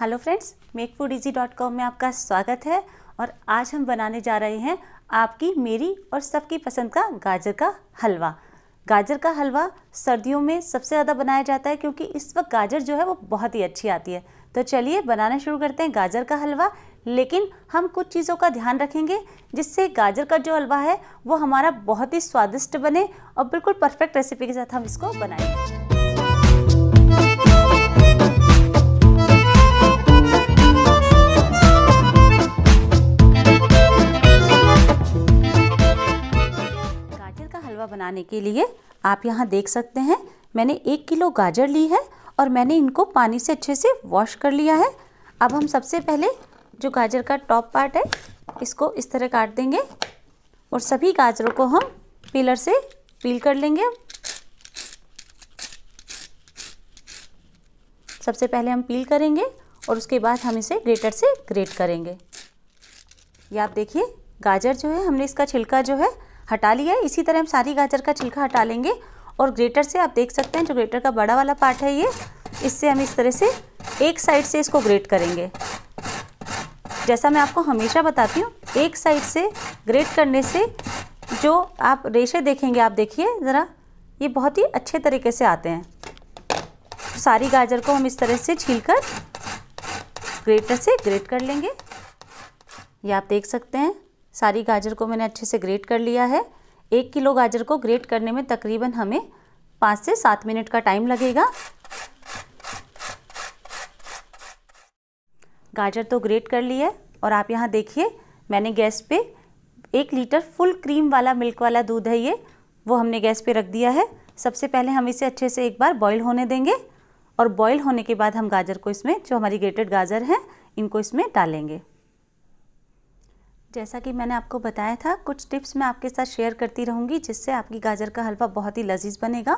hello friends make food easy dot com में आपका स्वागत है और आज हम बनाने जा रहे हैं आपकी मेरी और सबकी पसंद का गाजर का हलवा गाजर का हलवा सर्दियों में सबसे ज़्यादा बनाया जाता है क्योंकि इस वक्त गाजर जो है वो बहुत ही अच्छी आती है तो चलिए बनाना शुरू करते हैं गाजर का हलवा लेकिन हम कुछ चीज़ों का ध्यान रखेंगे जिससे गाजर का जो हलवा है वो हमारा बहुत ही स्वादिष्ट बने और बिल्कुल परफेक्ट रेसिपी के साथ हम इसको बनाएंगे बनाने के लिए आप यहाँ देख सकते हैं मैंने एक किलो गाजर ली है और मैंने इनको पानी से अच्छे से वॉश कर लिया है अब हम सबसे पहले जो गाजर का टॉप पार्ट है इसको इस तरह काट देंगे और सभी गाजरों को हम पीलर से पील कर लेंगे सबसे पहले हम पील करेंगे और उसके बाद हम इसे ग्रेटर से ग्रेट करेंगे ये आप देखिए गाजर जो है हमने इसका छिलका जो है हटा लिया है इसी तरह हम सारी गाजर का छिलका हटा लेंगे और ग्रेटर से आप देख सकते हैं जो ग्रेटर का बड़ा वाला पार्ट है ये इससे हम इस तरह से एक साइड से इसको ग्रेट करेंगे जैसा मैं आपको हमेशा बताती हूँ एक साइड से ग्रेट करने से जो आप रेशे देखेंगे आप देखिए ज़रा ये बहुत ही अच्छे तरीके से आते हैं सारी गाजर को हम इस तरह से छील कर ग्रेटर से ग्रेट कर लेंगे ये आप देख सकते हैं सारी गाजर को मैंने अच्छे से ग्रेट कर लिया है एक किलो गाजर को ग्रेट करने में तकरीबन हमें पाँच से सात मिनट का टाइम लगेगा गाजर तो ग्रेट कर लिया है और आप यहाँ देखिए मैंने गैस पे एक लीटर फुल क्रीम वाला मिल्क वाला दूध है ये वो हमने गैस पे रख दिया है सबसे पहले हम इसे अच्छे से एक बार बॉईल होने देंगे और बॉईल होने के बाद हम गाजर को इसमें जो हमारी ग्रेटेड गाजर हैं इनको इसमें डालेंगे जैसा कि मैंने आपको बताया था कुछ टिप्स मैं आपके साथ शेयर करती रहूँगी जिससे आपकी गाजर का हलवा बहुत ही लजीज बनेगा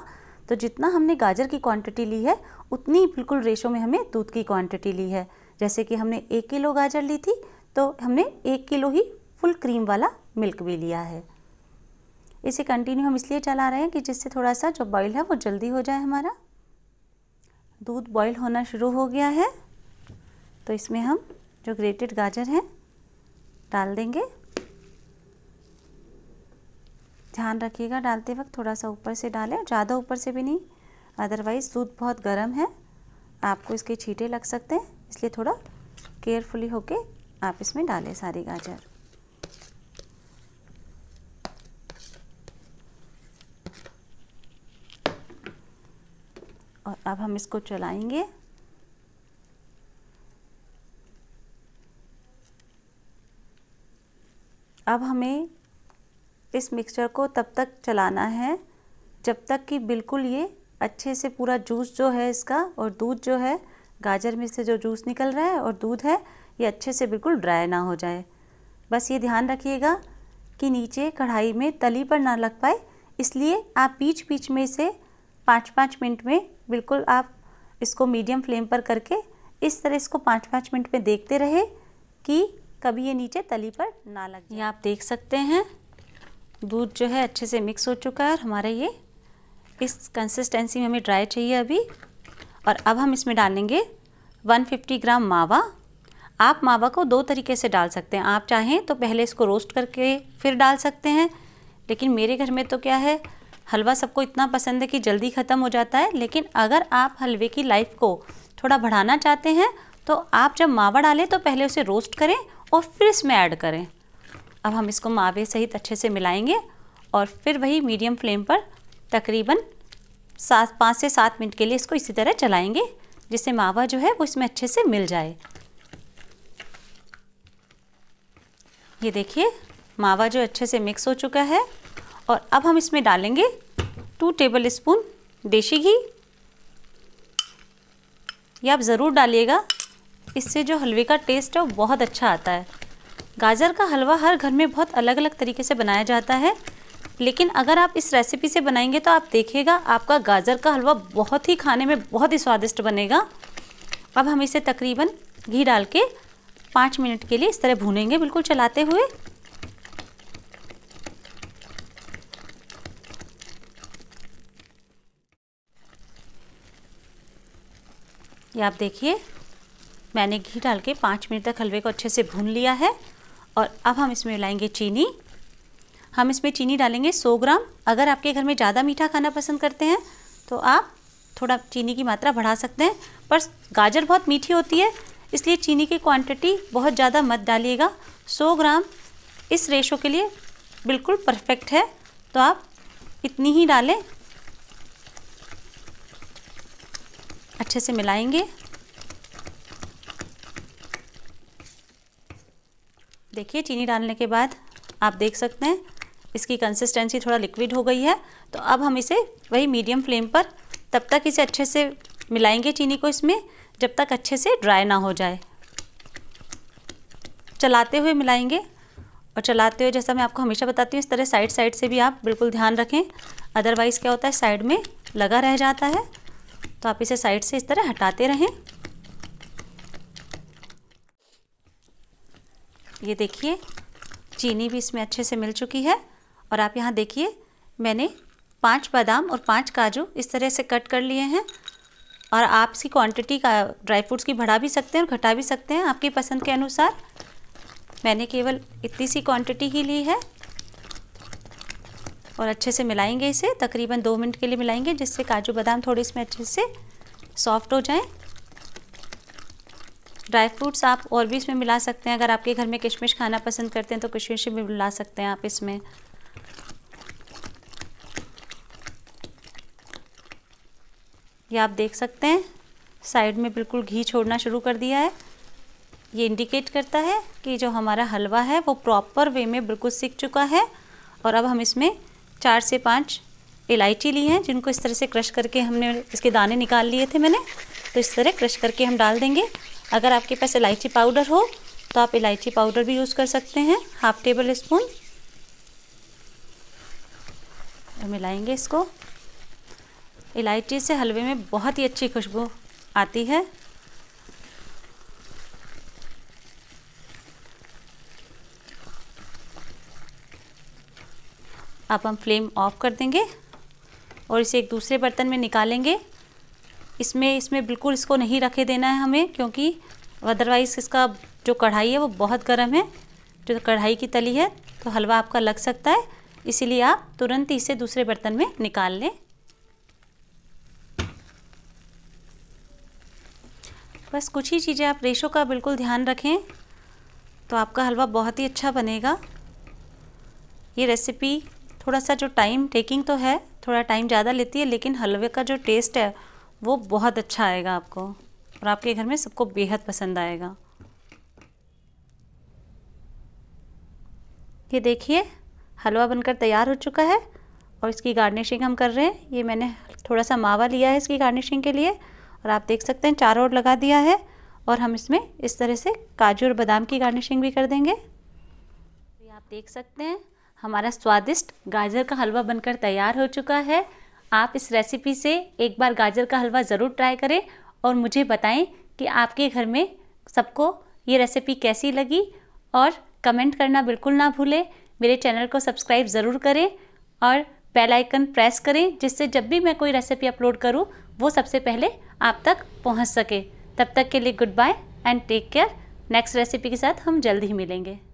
तो जितना हमने गाजर की क्वांटिटी ली है उतनी बिल्कुल रेशो में हमें दूध की क्वांटिटी ली है जैसे कि हमने एक किलो गाजर ली थी तो हमने एक किलो ही फुल क्रीम वाला मिल्क भी लिया है इसे कंटिन्यू हम इसलिए चला रहे हैं कि जिससे थोड़ा सा जो बॉयल है वो जल्दी हो जाए हमारा दूध बॉयल होना शुरू हो गया है तो इसमें हम जो ग्रेटेड गाजर हैं डाल देंगे ध्यान रखिएगा डालते वक्त थोड़ा सा ऊपर से डालें ज़्यादा ऊपर से भी नहीं अदरवाइज़ दूध बहुत गर्म है आपको इसके छीटे लग सकते हैं इसलिए थोड़ा केयरफुली होके आप इसमें डालें सारी गाजर और अब हम इसको चलाएंगे अब हमें इस मिक्सचर को तब तक चलाना है जब तक कि बिल्कुल ये अच्छे से पूरा जूस जो है इसका और दूध जो है गाजर में से जो जूस निकल रहा है और दूध है ये अच्छे से बिल्कुल ड्राई ना हो जाए बस ये ध्यान रखिएगा कि नीचे कढ़ाई में तली पर ना लग पाए इसलिए आप बीच बीच में से पाँच पाँच मिनट में बिल्कुल आप इसको मीडियम फ्लेम पर करके इस तरह इसको पाँच पाँच मिनट में देखते रहे कि कभी ये नीचे तली पर ना लग ये आप देख सकते हैं दूध जो है अच्छे से मिक्स हो चुका है और हमारा ये इस कंसिस्टेंसी में हमें ड्राई चाहिए अभी और अब हम इसमें डालेंगे 150 ग्राम मावा आप मावा को दो तरीके से डाल सकते हैं आप चाहें तो पहले इसको रोस्ट करके फिर डाल सकते हैं लेकिन मेरे घर में तो क्या है हलवा सबको इतना पसंद है कि जल्दी ख़त्म हो जाता है लेकिन अगर आप हलवे की लाइफ को थोड़ा बढ़ाना चाहते हैं तो आप जब मावा डालें तो पहले उसे रोस्ट करें और फिर इसमें ऐड करें अब हम इसको मावे सहित अच्छे से मिलाएंगे और फिर वही मीडियम फ्लेम पर तकरीबन सात पाँच से सात मिनट के लिए इसको इसी तरह चलाएंगे जिससे मावा जो है वो इसमें अच्छे से मिल जाए ये देखिए मावा जो अच्छे से मिक्स हो चुका है और अब हम इसमें डालेंगे टू टेबल स्पून देशी घी ये आप ज़रूर डालिएगा इससे जो हलवे का टेस्ट है वो बहुत अच्छा आता है गाजर का हलवा हर घर में बहुत अलग अलग तरीके से बनाया जाता है लेकिन अगर आप इस रेसिपी से बनाएंगे तो आप देखिएगा आपका गाजर का हलवा बहुत ही खाने में बहुत ही स्वादिष्ट बनेगा अब हम इसे तकरीबन घी डाल के पाँच मिनट के लिए इस तरह भूनेंगे बिल्कुल चलाते हुए ये आप देखिए मैंने घी डाल के पाँच मिनट तक हलवे को अच्छे से भून लिया है और अब हम इसमें लाएंगे चीनी हम इसमें चीनी डालेंगे 100 ग्राम अगर आपके घर में ज़्यादा मीठा खाना पसंद करते हैं तो आप थोड़ा चीनी की मात्रा बढ़ा सकते हैं पर गाजर बहुत मीठी होती है इसलिए चीनी की क्वांटिटी बहुत ज़्यादा मत डालिएगा 100 ग्राम इस रेशो के लिए बिल्कुल परफेक्ट है तो आप इतनी ही डालें अच्छे से मिलाएंगे देखिए चीनी डालने के बाद आप देख सकते हैं इसकी कंसिस्टेंसी थोड़ा लिक्विड हो गई है तो अब हम इसे वही मीडियम फ्लेम पर तब तक इसे अच्छे से मिलाएंगे चीनी को इसमें जब तक अच्छे से ड्राई ना हो जाए चलाते हुए मिलाएंगे और चलाते हुए जैसा मैं आपको हमेशा बताती हूँ इस तरह साइड साइड से भी आप बिल्कुल ध्यान रखें अदरवाइज़ क्या होता है साइड में लगा रह जाता है तो आप इसे साइड से इस तरह हटाते रहें ये देखिए चीनी भी इसमें अच्छे से मिल चुकी है और आप यहाँ देखिए मैंने पांच बादाम और पांच काजू इस तरह से कट कर लिए हैं और आप इसकी क्वांटिटी का ड्राई फ्रूट्स की बढ़ा भी सकते हैं और घटा भी सकते हैं आपकी पसंद के अनुसार मैंने केवल इतनी सी क्वांटिटी ही ली है और अच्छे से मिलाएंगे इसे तकरीबन दो मिनट के लिए मिलाएंगे जिससे काजू बादाम थोड़े इसमें अच्छे से सॉफ्ट हो जाएँ ड्राई फ्रूट्स आप और भी इसमें मिला सकते हैं अगर आपके घर में किशमिश खाना पसंद करते हैं तो किशमिश भी मिला सकते हैं आप इसमें ये आप देख सकते हैं साइड में बिल्कुल घी छोड़ना शुरू कर दिया है ये इंडिकेट करता है कि जो हमारा हलवा है वो प्रॉपर वे में बिल्कुल सीख चुका है और अब हम इसमें चार से पाँच इलायची ली हैं जिनको इस तरह से क्रश करके हमने इसके दाने निकाल लिए थे मैंने तो इस तरह क्रश करके हम डाल देंगे अगर आपके पास इलायची पाउडर हो तो आप इलायची पाउडर भी यूज़ कर सकते हैं हाफ टेबल स्पून और मिलाएंगे इसको इलायची से हलवे में बहुत ही अच्छी खुशबू आती है अब हम फ्लेम ऑफ कर देंगे और इसे एक दूसरे बर्तन में निकालेंगे इसमें इसमें बिल्कुल इसको नहीं रखे देना है हमें क्योंकि अदरवाइज़ इसका जो कढ़ाई है वो बहुत गर्म है जो कढ़ाई की तली है तो हलवा आपका लग सकता है इसीलिए आप तुरंत इसे दूसरे बर्तन में निकाल लें बस कुछ ही चीज़ें आप रेशो का बिल्कुल ध्यान रखें तो आपका हलवा बहुत ही अच्छा बनेगा ये रेसिपी थोड़ा सा जो टाइम टेकिंग तो है थोड़ा टाइम ज़्यादा लेती है लेकिन हलवे का जो टेस्ट है वो बहुत अच्छा आएगा आपको और आपके घर में सबको बेहद पसंद आएगा ये देखिए हलवा बनकर तैयार हो चुका है और इसकी गार्निशिंग हम कर रहे हैं ये मैंने थोड़ा सा मावा लिया है इसकी गार्निशिंग के लिए और आप देख सकते हैं चारों ओर लगा दिया है और हम इसमें इस तरह से काजू और बादाम की गार्निशिंग भी कर देंगे ये आप देख सकते हैं हमारा स्वादिष्ट गाजर का हलवा बनकर तैयार हो चुका है आप इस रेसिपी से एक बार गाजर का हलवा ज़रूर ट्राई करें और मुझे बताएं कि आपके घर में सबको ये रेसिपी कैसी लगी और कमेंट करना बिल्कुल ना भूलें मेरे चैनल को सब्सक्राइब ज़रूर करें और बेल आइकन प्रेस करें जिससे जब भी मैं कोई रेसिपी अपलोड करूं वो सबसे पहले आप तक पहुंच सके तब तक के लिए good bye and take care next recipe के साथ हम जल्द ही मिलेंगे